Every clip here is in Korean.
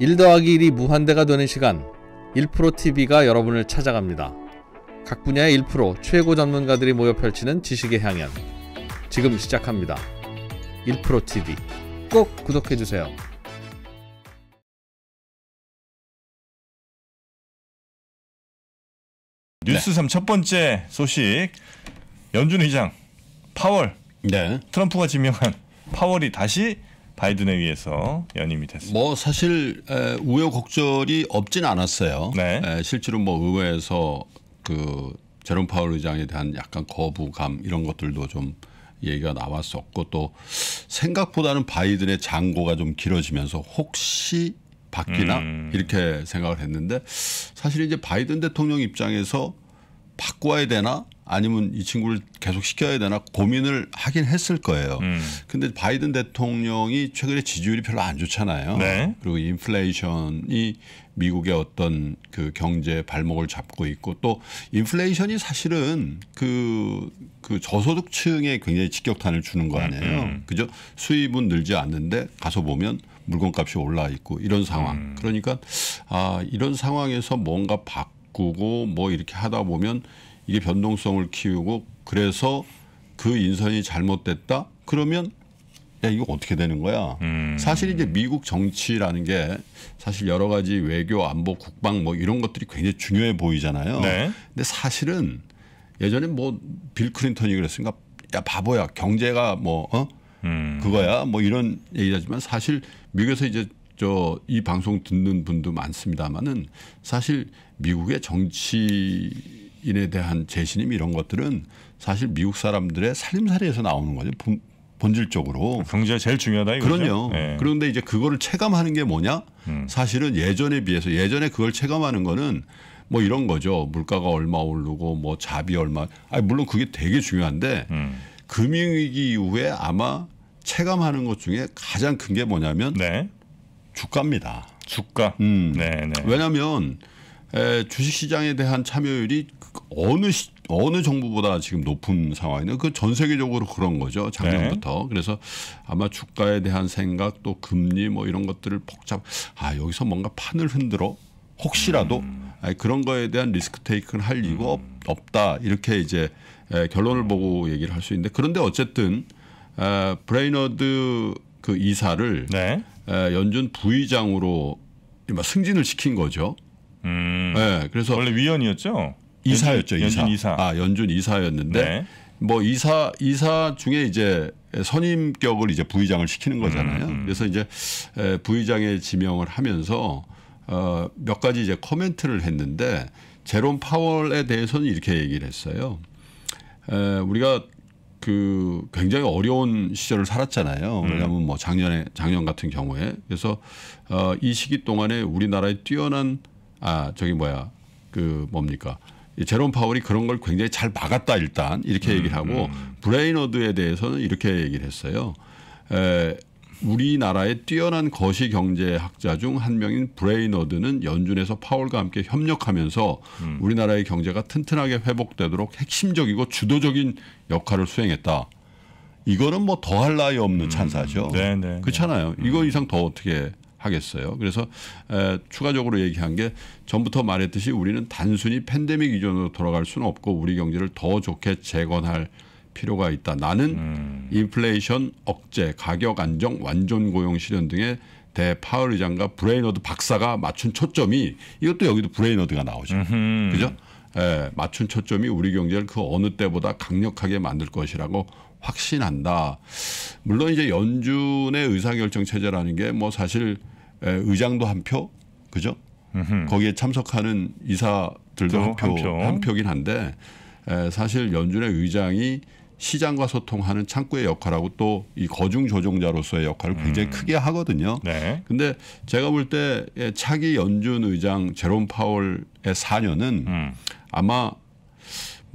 1 더하기 1이 무한대가 되는 시간 1프로TV가 여러분을 찾아갑니다. 각 분야의 1 최고 전문가들이 모여 펼치는 지식의 향연 지금 시작합니다. 1프로TV 꼭 구독해주세요. 뉴스 네. 3첫 번째 소식 연준 의장 파월 네. 트럼프가 지명한 파월이 다시 바이든에 의해서 연임이 됐습니다. 뭐 사실 우여곡절이 없진 않았어요. 네. 실제로 뭐 의회에서 그 제롬 파월 의장에 대한 약간 거부감 이런 것들도 좀 얘기가 나왔었고 또 생각보다는 바이든의 장고가 좀 길어지면서 혹시 바뀌나 음. 이렇게 생각을 했는데 사실 이제 바이든 대통령 입장에서 바꿔야 되나 아니면 이 친구를 계속 시켜야 되나 고민을 하긴 했을 거예요. 음. 근데 바이든 대통령이 최근에 지지율이 별로 안 좋잖아요. 네. 그리고 인플레이션이 미국의 어떤 그 경제 발목을 잡고 있고 또 인플레이션이 사실은 그, 그 저소득층에 굉장히 직격탄을 주는 거 아니에요. 음. 그죠? 수입은 늘지 않는데 가서 보면 물건값이 올라 있고 이런 상황. 음. 그러니까 아, 이런 상황에서 뭔가 바꾸고 뭐 이렇게 하다 보면 이게 변동성을 키우고 그래서 그 인선이 잘못됐다 그러면 야 이거 어떻게 되는 거야? 음. 사실 이제 미국 정치라는 게 사실 여러 가지 외교, 안보, 국방 뭐 이런 것들이 굉장히 중요해 보이잖아요. 네. 근데 사실은 예전에 뭐 빌 클린턴이 그랬으니까 야 바보야 경제가 뭐 어? 음. 그거야 뭐 이런 얘기하지만 사실 미국에서 이제 저 이 방송 듣는 분도 많습니다만은 사실 미국의 정치 인에 대한 재신임 이런 것들은 사실 미국 사람들의 살림살이에서 나오는 거죠. 본, 본질적으로 경제가 제일 중요하다 이거죠. 그럼요. 네. 그런데 이제 그거를 체감하는 게 뭐냐? 음. 사실은 예전에 비해서 예전에 그걸 체감하는 거는 뭐 이런 거죠. 물가가 얼마 오르고 뭐 자비 얼마. 아니 물론 그게 되게 중요한데 음. 금융위기 이후에 아마 체감하는 것 중에 가장 큰 게 뭐냐면 네. 주가입니다. 주가. 음. 네, 네. 왜냐하면 에, 주식시장에 대한 참여율이 어느 시, 어느 정부보다 지금 높은 상황이네요. 그전 세계적으로 그런 거죠. 작년부터. 네. 그래서 아마 주가에 대한 생각 또 금리 뭐 이런 것들을 복잡 아 여기서 뭔가 판을 흔들어 혹시라도 음. 아니, 그런 거에 대한 리스크 테이크는 할 이유가 음. 없다 이렇게 이제 에, 결론을 보고 얘기를 할 수 있는데 그런데 어쨌든 에, 브레이너드 그 이사를 네. 에, 연준 부의장으로 승진을 시킨 거죠. 음. 네, 그래서 원래 위원이었죠. 이사였죠. 연준, 이사. 연준 이사. 아 연준 이사였는데 네. 뭐 이사 이사 중에 이제 선임격을 이제 부의장을 시키는 거잖아요. 음. 음, 음. 그래서 이제 부의장의 지명을 하면서 어몇 가지 이제 코멘트를 했는데 제롬 파월에 대해서는 이렇게 얘기를 했어요. 에, 우리가 그 굉장히 어려운 시절을 살았잖아요. 음. 왜냐하면 뭐 작년에 작년 같은 경우에 그래서 어, 이 시기 동안에 우리나라의 뛰어난 아 저기 뭐야 그 뭡니까 제롬 파월이 그런 걸 굉장히 잘 막았다 일단 이렇게 음, 얘기를 하고 음. 브레이너드에 대해서는 이렇게 얘기를 했어요. 에, 우리나라의 뛰어난 거시 경제학자 중 한 명인 브레이너드는 연준에서 파월과 함께 협력하면서 음. 우리나라의 경제가 튼튼하게 회복되도록 핵심적이고 주도적인 역할을 수행했다. 이거는 뭐 더할 나위 없는 음. 찬사죠. 네네. 네, 네. 그렇잖아요. 이거 음. 이상 더 어떻게 하겠어요. 그래서 에, 추가적으로 얘기한 게 전부터 말했듯이 우리는 단순히 팬데믹 이전으로 돌아갈 수는 없고 우리 경제를 더 좋게 재건할 필요가 있다. 나는 음. 인플레이션 억제, 가격 안정, 완전 고용 실현 등의 대 파월 의장과 브레이너드 박사가 맞춘 초점이 이것도 여기도 브레이너드가 나오죠. 음흠. 그죠? 에, 맞춘 초점이 우리 경제를 그 어느 때보다 강력하게 만들 것이라고 확신한다. 물론 이제 연준의 의사결정 체제라는 게 뭐 사실 예, 의장도 한 표, 그죠? 으흠. 거기에 참석하는 이사들도 한 표, 한, 표. 한 표긴 한데 에, 예, 사실 연준의 의장이 시장과 소통하는 창구의 역할하고 또 이 거중 조종자로서의 역할을 굉장히 음. 크게 하거든요. 네. 근데 제가 볼 때 차기 연준 의장 제롬 파월의 4년은 음. 아마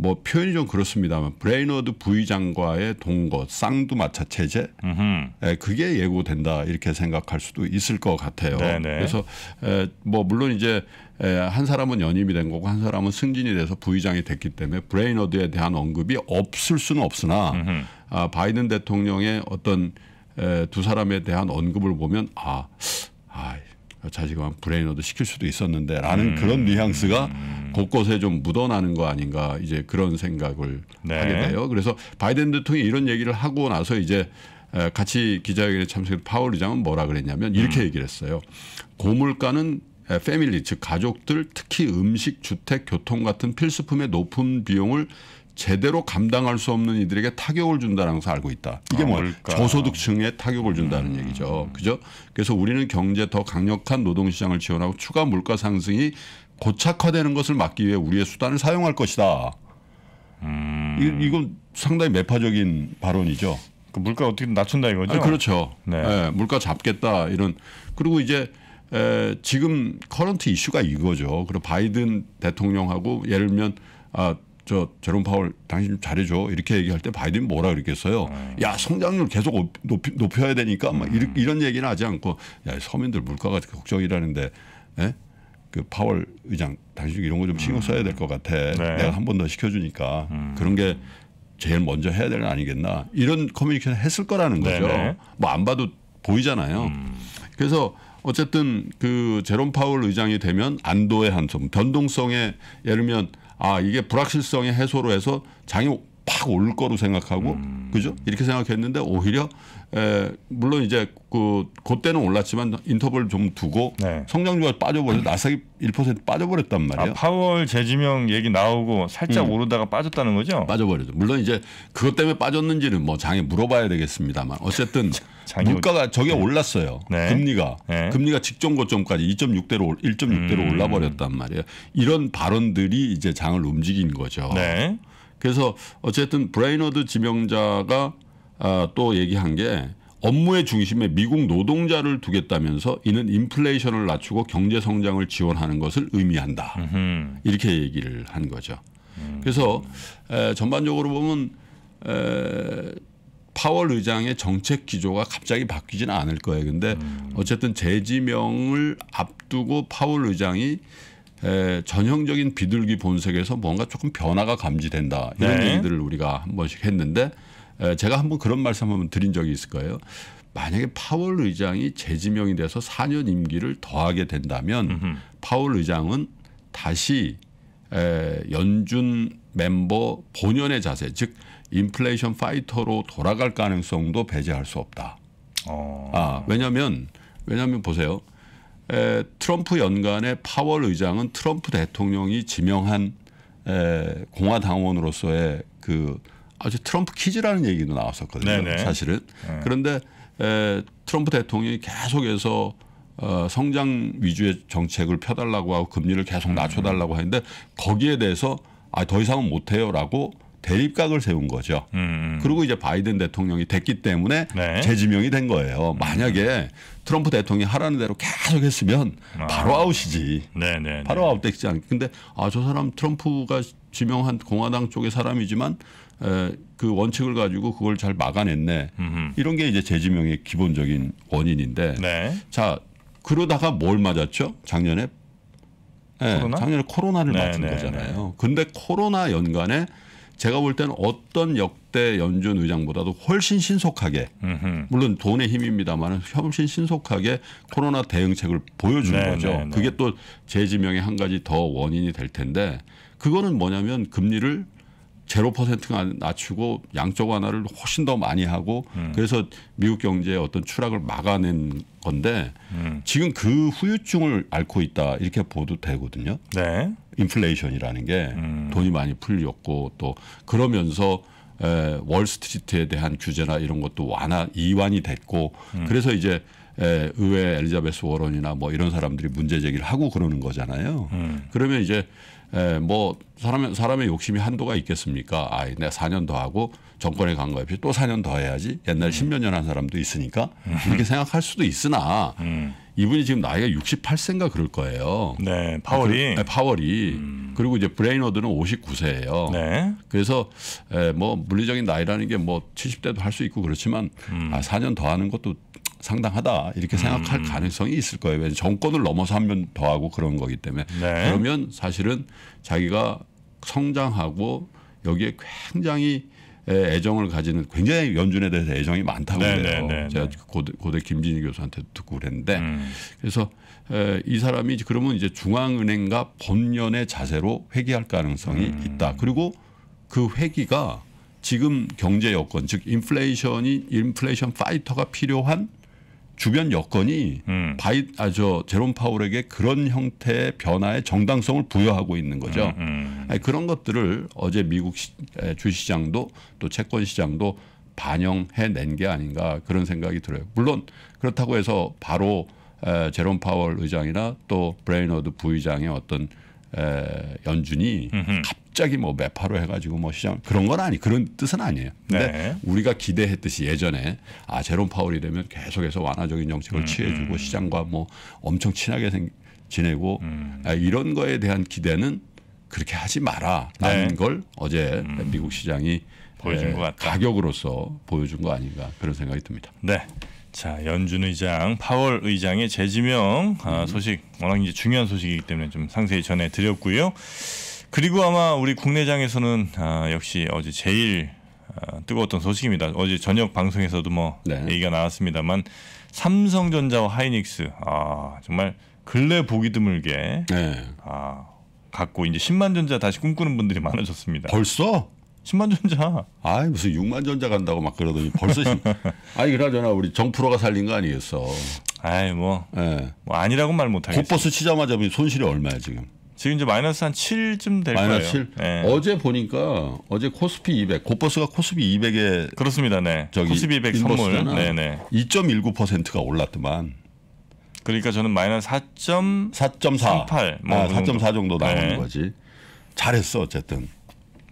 뭐 표현이 좀 그렇습니다만 브레이너드 부의장과의 동거 쌍두마차 체제 에, 예, 그게 예고된다 이렇게 생각할 수도 있을 것 같아요. 네네. 네. 그래서 에, 예, 뭐 물론 이제 에, 예, 한 사람은 연임이 된 거고 한 사람은 승진이 돼서 부의장이 됐기 때문에 브레이너드에 대한 언급이 없을 수는 없으나 아, 바이든 대통령의 어떤 에, 두 사람에 대한 언급을 보면 아, 아 자식을 브레인어도 시킬 수도 있었는데라는 음. 그런 뉘앙스가 음. 곳곳에 좀 묻어나는 거 아닌가 이제 그런 생각을 네. 하게 돼요. 그래서 바이든 대통령이 이런 얘기를 하고 나서 이제 같이 기자회견에 참석한 파월 의장은 뭐라 그랬냐면 이렇게 음. 얘기를 했어요. 고물가는 패밀리 즉 가족들 특히 음식, 주택, 교통 같은 필수품의 높은 비용을 제대로 감당할 수 없는 이들에게 타격을 준다는 것을 알고 있다. 이게 아, 뭐 저소득층에 타격을 준다는 음. 얘기죠. 그죠? 그래서 우리는 경제 더 강력한 노동시장을 지원하고 추가 물가 상승이 고착화되는 것을 막기 위해 우리의 수단을 사용할 것이다. 음. 이, 건 상당히 매파적인 발언이죠. 그 물가 어떻게 낮춘다 이거죠? 아 그렇죠. 네. 네. 물가 잡겠다 이런 그리고 이제 에, 지금 커런트 이슈가 이거죠. 그리고 바이든 대통령하고 예를 들면 아, 저 제롬 파월 당신 좀 잘해줘 이렇게 얘기할 때 바이든이 뭐라 그러겠어요? 음. 야 성장률 계속 높이, 높여야 되니까 막 이런, 음. 이런 얘기는 하지 않고 야 서민들 물가가 걱정이라는데 에? 예? 그 파월 의장 당신 이런 거 좀 신경 써야 될것 음. 같아. 네. 내가 한 번 더 시켜주니까 음. 그런 게 제일 먼저 해야 될는 아니겠나 이런 커뮤니케이션 했을 거라는 거죠. 네, 네. 뭐안 봐도 보이잖아요. 음. 그래서 어쨌든 그 제롬 파월 의장이 되면 안도의 한 점, 변동성에 예를 들면 아 이게 불확실성의 해소로 해서 장이 막올 거로 생각하고 음. 그죠? 이렇게 생각했는데 오히려 에, 물론 이제 그 그때는 올랐지만 인터벌 좀 두고 네. 성장주가 빠져버려 나스닥이 1% 빠져버렸단 말이에요. 아, 파월 재지명 얘기 나오고 살짝 음. 오르다가 빠졌다는 거죠? 빠져버렸죠. 물론 이제 그것 때문에 빠졌는지는 뭐 장에 물어봐야 되겠습니다만 어쨌든 물가가 저게 네. 올랐어요. 네. 금리가 네. 금리가 직전 고점까지 2.6대로 1.6대로 음. 올라버렸단 말이에요. 이런 발언들이 이제 장을 움직인 거죠. 네. 그래서 어쨌든 브레이너드 지명자가 아, 또 얘기한 게 업무의 중심에 미국 노동자를 두겠다면서 이는 인플레이션을 낮추고 경제 성장을 지원하는 것을 의미한다. 으흠. 이렇게 얘기를 한 거죠. 음. 그래서 에, 전반적으로 보면 에, 파월 의장의 정책 기조가 갑자기 바뀌지는 않을 거예요. 근데 음. 어쨌든 재지명을 앞두고 파월 의장이 에, 예, 전형적인 비둘기 본색에서 뭔가 조금 변화가 감지된다 이런 네. 얘기들을 우리가 한 번씩 했는데 에, 예, 제가 한 번 그런 말씀 한번 드린 적이 있을 거예요. 만약에 파월 의장이 재지명이 돼서 4년 임기를 더하게 된다면 음흠. 파월 의장은 다시 에, 예, 연준 멤버 본연의 자세 즉 인플레이션 파이터로 돌아갈 가능성도 배제할 수 없다. 어. 아 왜냐하면 왜냐하면 보세요. 에, 트럼프 연간의 파월 의장은 트럼프 대통령이 지명한 에, 공화당원으로서의 그 아주 트럼프 키즈라는 얘기도 나왔었거든요. 네네. 사실은. 네. 그런데 에, 트럼프 대통령이 계속해서 어, 성장 위주의 정책을 펴달라고 하고 금리를 계속 음. 낮춰달라고 하는데 거기에 대해서 아, 더 이상은 못해요라고 대립각을 세운 거죠. 음. 음. 그리고 이제 바이든 대통령이 됐기 때문에 네. 재지명이 된 거예요. 만약에 음. 트럼프 대통령이 하라는 대로 계속 했으면 아. 바로 아. 웃이지 네네. 네. 바로 아웃되지 않. 근데 아 저 사람 트럼프가 지명한 공화당 쪽의 사람이지만 에, 그 원칙을 가지고 그걸 잘 막아냈네. 음흠. 이런 게 이제 재지명의 기본적인 원인인데. 네. 자 그러다가 뭘 맞았죠? 작년에. 네, 코로나? 작년에 코로나를 네, 맞은 네, 거잖아요. 근데 코로나 연간에 제가 볼 때는 어떤 역대 연준 의장보다도 훨씬 신속하게 음흠. 물론 돈의 힘입니다만 훨씬 신속하게 코로나 대응책을 보여준 네, 거죠. 네, 네. 그게 또 재지명의 한 가지 더 원인이 될 텐데 그거는 뭐냐면 금리를 제로 퍼센트가 낮추고 양적 완화를 훨씬 더 많이 하고 음. 그래서 미국 경제의 어떤 추락을 막아낸 건데 음. 지금 그 후유증을 앓고 있다 이렇게 보도 되거든요. 네. 인플레이션이라는 게 음. 돈이 많이 풀렸고 또 그러면서 에, 월스트리트에 대한 규제나 이런 것도 완화 이완이 됐고 음. 그래서 이제 에, 의회 엘리자베스 워런이나 뭐 이런 사람들이 문제 제기를 하고 그러는 거잖아요. 음. 그러면 이제 예, 뭐 사람 사람의 욕심이 한도가 있겠습니까? 아, 내가 4년 더 하고 정권에 간 거에 비또 4년 더 해야지. 옛날 음. 10몇 년 한 사람도 있으니까 이렇게 생각할 수도 있으나 음. 이분이 지금 나이가 68세인가 그럴 거예요. 네, 파월이. 네, 파월이. 음. 그리고 이제 브레인워드는 59세예요. 네. 그래서 에, 예, 뭐 물리적인 나이라는 게 뭐 70대도 할 수 있고 그렇지만 음. 아, 4년 더 하는 것도 상당하다 이렇게 생각할 음. 가능성이 있을 거예요. 왜냐면 정권을 넘어서 한명더 하고 그런 거기 때문에 네. 그러면 사실은 자기가 성장하고 여기에 굉장히 애정을 가지는 굉장히 연준에 대해서 애정이 많다고 네, 그래요. 네네 네, 제가 네. 고대, 고대 김진희 교수한테 듣고 그랬는데 음. 그래서 에, 이 사람이 그러면 이제 중앙은행과 법련의 자세로 회귀할 가능성이 음. 있다. 그리고 그 회귀가 지금 경제 여건 즉 인플레이션이 인플레이션 파이터가 필요한 주변 여건이 음. 바이 아저 제롬 파울에게 그런 형태의 변화의 정당성을 부여하고 있는 거죠. 음, 음. 그런 것들을 어제 미국 시, 주시장도 또 채권 시장도 반영해낸 게 아닌가 그런 생각이 들어요. 물론 그렇다고 해서 바로 에, 제롬 파월 의장이나 또 브레이너드 부의장의 어떤 에, 연준이 음흠. 갑자기 뭐 매파로 해가지고 뭐 시장 그런 건 아니 그런 뜻은 아니에요. 근데 네. 우리가 기대했듯이 예전에 아 제롬 파울이 되면 계속해서 완화적인 정책을 음, 취해주고 음. 시장과 뭐 엄청 친하게 생, 지내고 음. 아, 이런 거에 대한 기대는 그렇게 하지 마라라는 네. 걸 어제 음. 미국 시장이 보여준 에, 것 같다. 가격으로서 보여준 거 아닌가 그런 생각이 듭니다. 네. 자 연준 의장, 파월 의장의 재지명 아, 음. 소식 워낙 이제 중요한 소식이기 때문에 좀 상세히 전해 드렸고요. 그리고 아마 우리 국내장에서는 아, 역시 어제 제일 아, 뜨거웠던 소식입니다. 어제 저녁 방송에서도 뭐 네. 얘기가 나왔습니다만 삼성전자와 하이닉스 아 정말 근래 보기 드물게 네. 아 갖고 이제 10만 전자 다시 꿈꾸는 분들이 많아졌습니다. 벌써? 10만 전자. 아이 무슨 6만 전자 간다고 막 그러더니 벌써 심... 아니 그나저나 우리 정프로가 살린 거 아니겠어. 아이 뭐, 네. 뭐 아니라고 말 못하겠어. 고버스 치자마자 손실이 얼마야 지금? 지금 이제 마이너스 한 7쯤 될 마이너스 거예요. 7. 네. 예. 어제 보니까 어제 코스피 200, 고버스가 코스피 200에 그렇습니다. 네. 저기 코스피 200 선물. 네, 네. 2.19%가 올랐더만. 그러니까 저는 마이너스 4.4.4뭐 아, 그4.4 정도 나오는 네. 거지. 잘했어 어쨌든.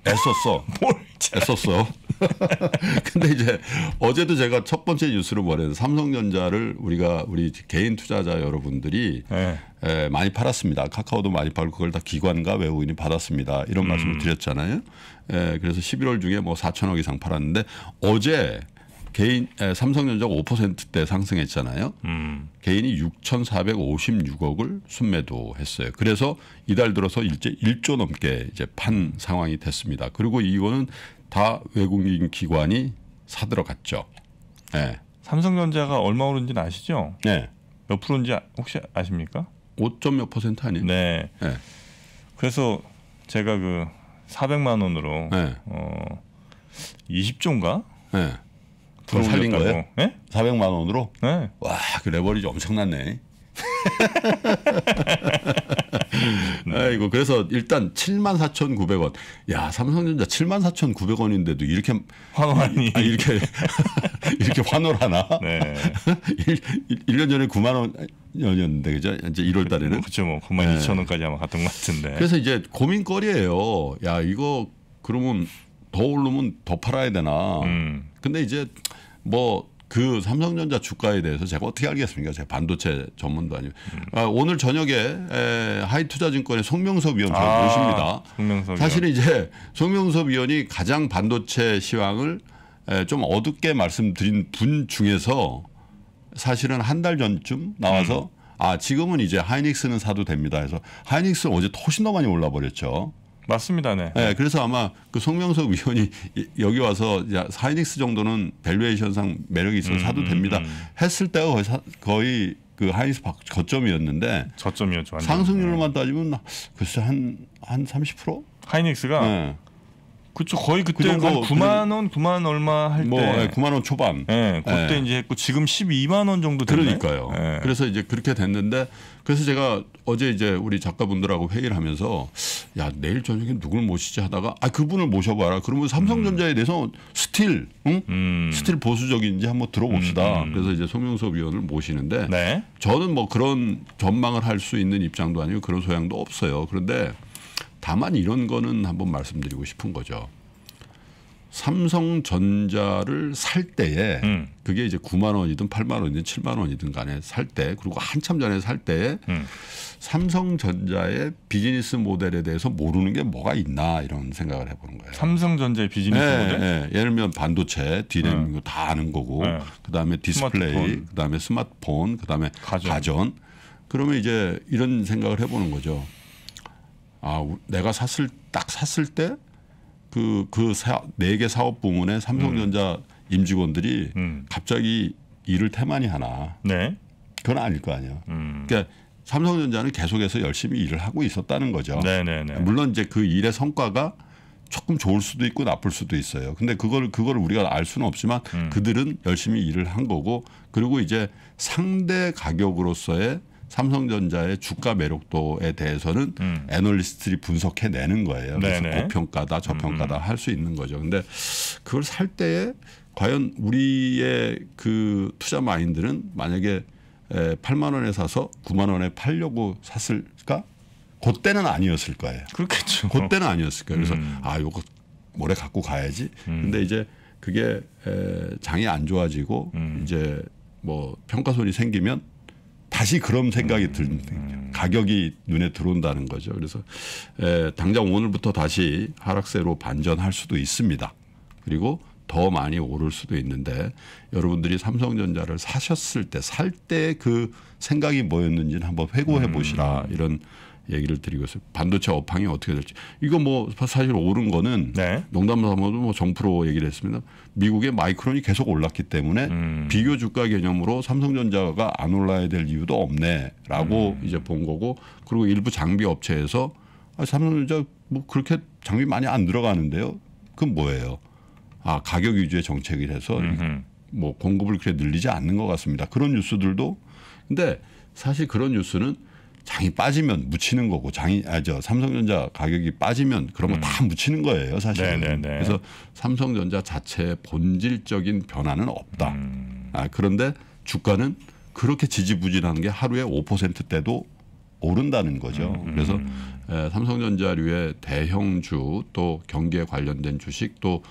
애썼어. 뭘 애썼어. 근데 이제 어제도 제가 첫 번째 뉴스로 보해서 삼성전자를 우리가 우리 개인 투자자 여러분들이 네. 에, 많이 팔았습니다. 카카오도 많이 팔고 그걸 다 기관과 외국인이 받았습니다. 이런 음. 말씀을 드렸잖아요. 에, 그래서 11월 중에 뭐 4천억 이상 팔았는데 어제 개인 에, 삼성전자가 5%대 상승했잖아요. 음. 개인이 6,456억을 순매도했어요. 그래서 이달 들어서 일제 1조 넘게 이제 판 상황이 됐습니다. 그리고 이거는 다 외국인 기관이 사들어갔죠. 네. 삼성전자가 얼마 오른지는 아시죠? 네. 몇 프로인지 아, 혹시 아십니까? 5.몇 퍼센트 아니에요? 네. 네. 그래서 제가 그 400만 원으로 네. 어 20조인가? 네. 그걸 살린 거예요? 네? 예? 400만 원으로? 네. 와, 그 레버리지 엄청났네. 네. 아이고 그래서 일단 74,900원. 야 삼성전자 74,900원인데도 이렇게 환호하니 아, 이렇게 이렇게 환호를 하나? 네. 1, 년 전에 9만 원이었는데 그죠? 이제 1월 달에는 그렇죠 뭐 9만 네. 2천 원까지 아마 갔던 것 같은데. 그래서 이제 고민거리예요. 야 이거 그러면 더 오르면 더 팔아야 되나. 음. 근데 이제 뭐 그 삼성전자 주가에 대해서 제가 어떻게 알겠습니까? 제가 반도체 전문도 아니고 음. 아, 오늘 저녁에 에, 하이투자증권의 송명섭 위원 제가 아, 모십니다. 송명섭 사실 은 이제 송명섭 위원이 가장 반도체 시황을 에, 좀 어둡게 말씀드린 분 중에서 사실은 한 달 전쯤 나와서 음. 아 지금은 이제 하이닉스는 사도 됩니다 해서 하이닉스는 어제 훨씬 더 많이 올라 버렸죠. 맞습니다. 네. 네. 그래서 아마 그 송명석 위원이 여기 와서 야, 하이닉스 정도는 밸류에이션상 매력이 있어서 음, 사도 음, 됩니다. 음. 했을 때가 거의, 사, 거의 그 하이닉스 거점이었는데 저점이었죠. 완전. 상승률로만 네. 따지면 글쎄 한한 한 30%? 하이닉스가 네. 그쵸 거의 그때 그뭐 9만 그 원, 9만 얼마 할때 뭐, 네, 9만 예, 원 초반. 예. 네, 그때 네. 이제 했고 지금 12만 원 정도 됐나 그러니까요. 예. 그래서 이제 그렇게 됐는데 그래서 제가 어제 이제 우리 작가분들하고 회의를 하면서 야 내일 저녁에 누굴 모시지 하다가 아 그분을 모셔봐라. 그러면 삼성전자에 음. 대해서 스틸, 응? 음. 스틸 보수적인지 한번 들어봅시다. 음. 음. 그래서 이제 송영섭 위원을 모시는데 네. 저는 뭐 그런 전망을 할 수 있는 입장도 아니고 그런 소양도 없어요. 그런데 다만 이런 거는 한번 말씀드리고 싶은 거죠. 삼성전자를 살 때에 음. 그게 이제 9만 원이든 8만 원이든 7만 원이든 간에 살 때 그리고 한참 전에 살때 음. 삼성전자의 비즈니스 모델에 대해서 모르는 게 뭐가 있나 이런 생각을 해보는 거예요. 삼성전자의 비즈니스 네, 모델? 네. 예를 들면 반도체, 디램 네. 다 아는 거고 네. 그다음에 디스플레이, 스마트폰. 그다음에 스마트폰, 그다음에 가전. 가전. 그러면 이제 이런 생각을 해보는 거죠. 아 내가 샀을 딱 샀을 때 그그네개 사업 부문의 삼성전자 음. 임직원들이 음. 갑자기 일을 태만히 하나? 네. 그건 아닐 거 아니야. 음. 그러니까 삼성전자는 계속해서 열심히 일을 하고 있었다는 거죠. 네네네. 네, 네. 물론 이제 그 일의 성과가 조금 좋을 수도 있고 나쁠 수도 있어요. 근데 그걸 그걸 우리가 알 수는 없지만 음. 그들은 열심히 일을 한 거고 그리고 이제 상대 가격으로서의 삼성전자의 주가 매력도에 대해서는 음. 애널리스트들이 분석해내는 거예요. 그래서 네네. 고평가다 저평가다 음. 할수 있는 거죠. 근데 그걸 살 때에 과연 우리의 그 투자 마인드는 만약에 8만 원에 사서 9만 원에 팔려고 샀을까? 그때는 아니었을 거예요. 그렇겠죠. 그때는 아니었을 거예요. 그래서 음. 아 요거 모래 갖고 가야지. 음. 근데 이제 그게 장이 안 좋아지고 음. 이제 뭐 평가손이 생기면 다시 그런 생각이 들니다 가격이 눈에 들어온다는 거죠. 그래서 에, 당장 오늘부터 다시 하락세로 반전할 수도 있습니다. 그리고 더 많이 오를 수도 있는데 여러분들이 삼성전자를 사셨을 때 살 때 그 생각이 뭐였는지는 한번 회고해 음. 보시라 음. 이런 얘기를 드리고 있어요. 반도체 업황이 어떻게 될지. 이거 뭐 사실 오른 거는 네. 농담 삼아도 뭐 정프로 얘기를 했습니다. 미국의 마이크론이 계속 올랐기 때문에 음. 비교 주가 개념으로 삼성전자가 안 올라야 될 이유도 없네라고 음. 이제 본 거고 그리고 일부 장비 업체에서 아, 삼성전자 뭐 그렇게 장비 많이 안 들어가는데요. 그건 뭐예요? 아 가격 위주의 정책을 해서 음흠. 뭐 공급을 그렇게 늘리지 않는 것 같습니다. 그런 뉴스들도 근데 사실 그런 뉴스는 장이 빠지면 묻히는 거고 장이 아 저 삼성전자 가격이 빠지면 그런 거다 음. 묻히는 거예요 사실은. 네네네. 네, 네. 그래서 삼성전자 자체의 본질적인 변화는 없다. 음. 아 그런데 주가는 그렇게 지지부진하는 게 하루에 5%대도 오른다는 거죠. 음, 음. 그래서 에, 삼성전자류의 대형주 또 경기에 관련된 주식 또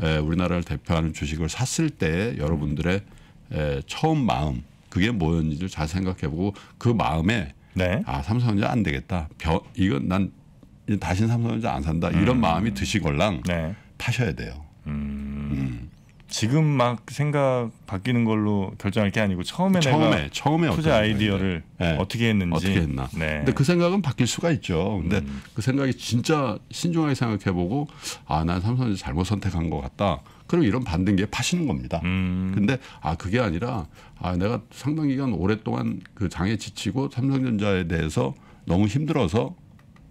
에, 우리나라를 대표하는 주식을 샀을 때 여러분들의 에, 처음 마음 그게 뭐였는지를 잘 생각해보고 그 마음에 네. 아 삼성전자 안 되겠다. 벼, 이건 난 다신 삼성전자 안 산다. 이런 음. 마음이 드시걸랑 네. 파셔야 돼요. 음. 음. 지금 막 생각 바뀌는 걸로 결정할 게 아니고 처음에, 처음에, 처음에 투자 아이디어를 네. 어떻게 했는지 어떻게 했나. 네. 근데 그 생각은 바뀔 수가 있죠. 근데 음. 그 생각이 진짜 신중하게 생각해보고 아난 삼성전자 잘못 선택한 것 같다. 그럼 이런 반등기에 파시는 겁니다. 그런데아 음. 그게 아니라 아 내가 상당 기간 오랫동안 그 장에 지치고 삼성전자에 대해서 너무 힘들어서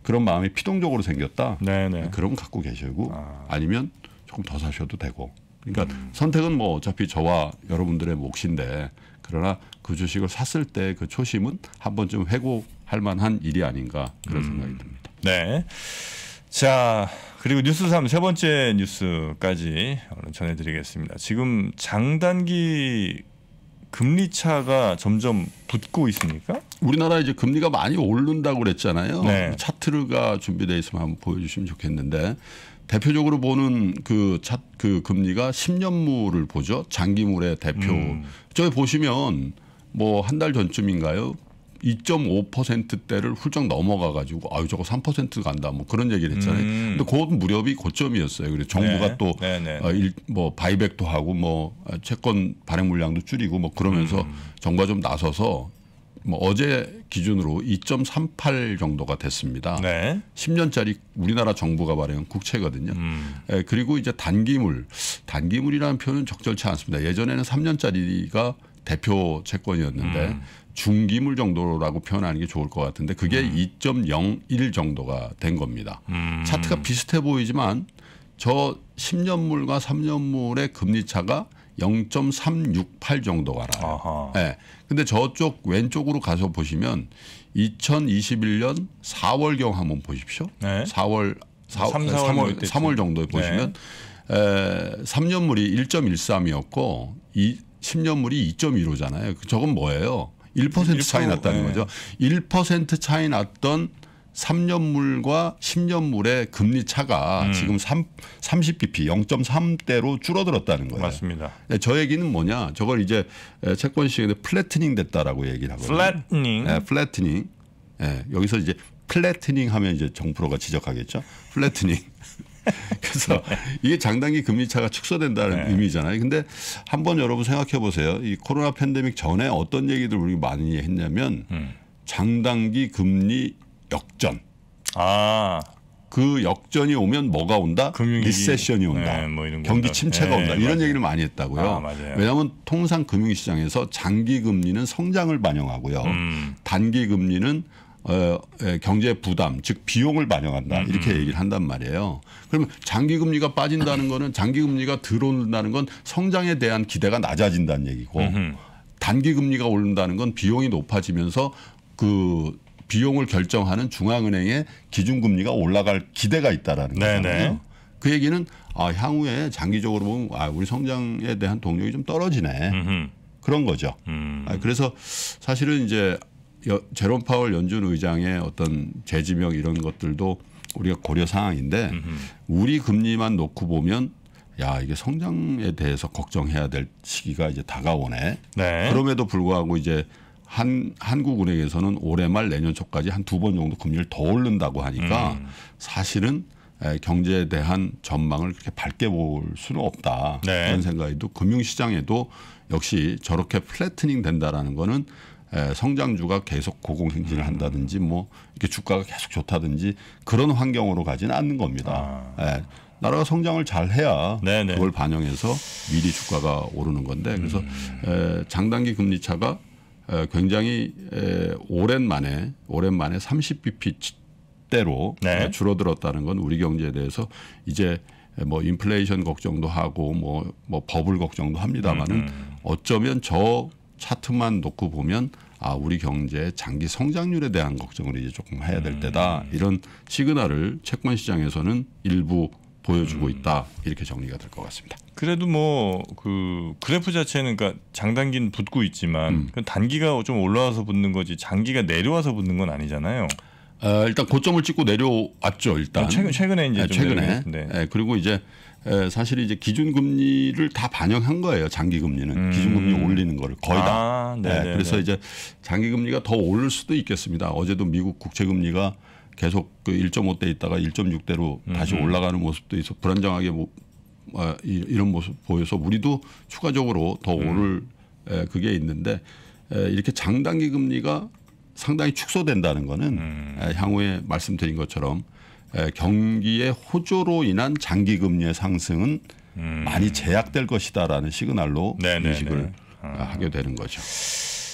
그런 마음이 피동적으로 생겼다. 네네. 그럼 갖고 계시고 아. 니면 조금 더 사셔도 되고. 그러니까 음. 선택은 뭐 어차피 저와 여러분들의 몫인데 그러나 그 주식을 샀을 때 그 초심은 한 번쯤 회고할 만한 일이 아닌가 그런 음. 생각이 듭니다. 네. 자, 그리고 뉴스 3세 번째 뉴스까지 전해드리겠습니다. 지금 장단기 금리 차가 점점 붙고 있습니까? 우리나라 이제 금리가 많이 오른다고 그랬잖아요. 네. 차트가 준비되어 있으면 한번 보여주시면 좋겠는데 대표적으로 보는 그 차그 그 금리가 10년물을 보죠. 장기물의 대표. 음. 저기 보시면 뭐 한 달 전쯤인가요? 2.5%대를 훌쩍 넘어가 가지고 아유 저거 3% 간다 뭐 그런 얘기를 했잖아요. 음. 근데 곧 무렵이 고점이었어요. 그리고 정부가 네. 또뭐 네, 네, 네. 어, 뭐 바이백도 하고 뭐 채권 발행 물량도 줄이고 뭐 그러면서 음. 정부가 좀 나서서 뭐 어제 기준으로 2.38 정도가 됐습니다. 네. 10년짜리 우리나라 정부가 발행한 국채거든요. 음. 에, 예, 그리고 이제 단기물, 단기물이라는 표현은 적절치 않습니다. 예전에는 3년짜리가 대표 채권이었는데 음. 중기물 정도라고 표현하는 게 좋을 것 같은데 그게 음. 2.01 정도가 된 겁니다. 음. 차트가 비슷해 보이지만 저 10년물과 3년물의 금리 차가 0.368 정도 가라. 예. 네. 근데 저쪽 왼쪽으로 가서 보시면 2021년 4월경 한번 보십시오. 네. 4월 4, 3, 4월 3월, 3월 정도에 네. 보시면 네. 에, 3년물이 1.13이었고 이 10년물이 2.15잖아요. 저건 뭐예요? 1% 차이 났다는 네. 거죠. 1% 차이 났던 3년물과 10년물의 금리 차가 음. 지금 3, 30bp 0.3대로 줄어들었다는 거예요. 맞습니다. 네, 저 얘기는 뭐냐? 저걸 이제 채권 시행에 플래트닝 됐다라고 얘기를 하거든요. 플래트닝. 네, 플래트닝. 네, 여기서 이제 플래트닝 하면 이제 정프로가 지적하겠죠. 플래트닝. 그래서 이게 장단기 금리 차가 축소된다는 네. 의미잖아요. 근데 한번 여러분 생각해 보세요. 이 코로나 팬데믹 전에 어떤 얘기들 우리 많이 했냐면 음. 장단기 금리 역전. 아. 그 역전이 오면 뭐가 온다? 금융위기. 리세션이 온다. 네, 뭐 경기 침체가 네, 온다. 이런 맞아요. 얘기를 많이 했다고요. 아, 왜냐하면 통상 금융시장에서 장기 금리는 성장을 반영하고요. 음. 단기 금리는 어, 예, 경제 부담 즉 비용을 반영한다 음, 이렇게 음. 얘기를 한단 말이에요. 그러면 장기 금리가 빠진다는 거는 장기 금리가 들어온다는 건 성장에 대한 기대가 낮아진다는 얘기고 단기 금리가 오른다는 건 비용이 높아지면서 그 비용을 결정하는 중앙은행의 기준금리가 올라갈 기대가 있다라는 네 거잖아요. 그 얘기는 아, 향후에 장기적으로 보면 아, 우리 성장에 대한 동력이 좀 떨어지네. 음흠. 그런 거죠. 음. 아, 그래서 사실은 이제 여, 제롬 파월 연준 의장의 어떤 재지명 이런 것들도 우리가 고려 사항인데 음흠. 우리 금리만 놓고 보면 야 이게 성장에 대해서 걱정해야 될 시기가 이제 다가오네. 네. 그럼에도 불구하고 이제 한 한국은행에서는 올해 말 내년 초까지 한 두 번 정도 금리를 더 올른다고 하니까 음. 사실은 에, 경제에 대한 전망을 그렇게 밝게 볼 수는 없다 네. 그런 생각이도 금융시장에도 역시 저렇게 플래트닝 된다라는 거는 예, 성장주가 계속 고공행진을 한다든지 뭐 이렇게 주가가 계속 좋다든지 그런 환경으로 가지는 않는 겁니다. 아. 예, 나라가 성장을 잘 해야 네네. 그걸 반영해서 미리 주가가 오르는 건데 그래서 음. 예, 장단기 금리 차가 굉장히 오랜만에 오랜만에 30bp 대로 네. 줄어들었다는 건 우리 경제에 대해서 이제 뭐 인플레이션 걱정도 하고 뭐뭐 뭐 버블 걱정도 합니다만은 음, 음. 어쩌면 저 차트만 놓고 보면 아 우리 경제 장기 성장률에 대한 걱정을 이제 조금 해야 될 때다 음. 이런 시그널을 채권 시장에서는 일부 보여주고 음. 있다 이렇게 정리가 될 것 같습니다. 그래도 뭐 그 그래프 자체는 그니까 장단기는 붙고 있지만 음. 단기가 좀 올라와서 붙는 거지 장기가 내려와서 붙는 건 아니잖아요. 어, 일단 고점을 찍고 내려왔죠 일단. 어, 최근, 최근에 이제 네, 최근에. 네. 네. 그리고 이제 예, 사실 이제 기준금리를 다 반영한 거예요. 장기금리는 음. 기준금리 올리는 거를 거의 다. 아, 네, 예, 네 그래서 네. 이제 장기금리가 더 오를 수도 있겠습니다. 어제도 미국 국채금리가 계속 그 1.5대 있다가 1.6대로 다시 음. 올라가는 모습도 있어 불안정하게 뭐, 아, 이런 모습 보여서 우리도 추가적으로 더 음. 오를 에, 예, 그게 있는데 에, 이렇게 장단기 금리가 상당히 축소된다는 거는 음. 향후에 말씀드린 것처럼 예, 경기의 호조로 인한 장기 금리의 상승은 음. 많이 제약될 것이다라는 시그널로 네네네. 네, 인식을 네. 아. 하게 되는 거죠.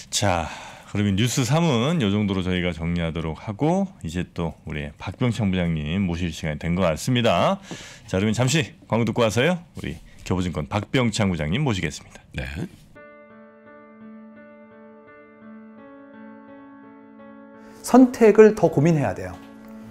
자, 그러면 뉴스 3은 요 정도로 저희가 정리하도록 하고 이제 또 우리 박병창 부장님 모실 시간이 된 것 같습니다. 자, 그러면 잠시 광고 듣고 와서요. 우리 교보증권 박병창 부장님 모시겠습니다. 네. 선택을 더 고민해야 돼요.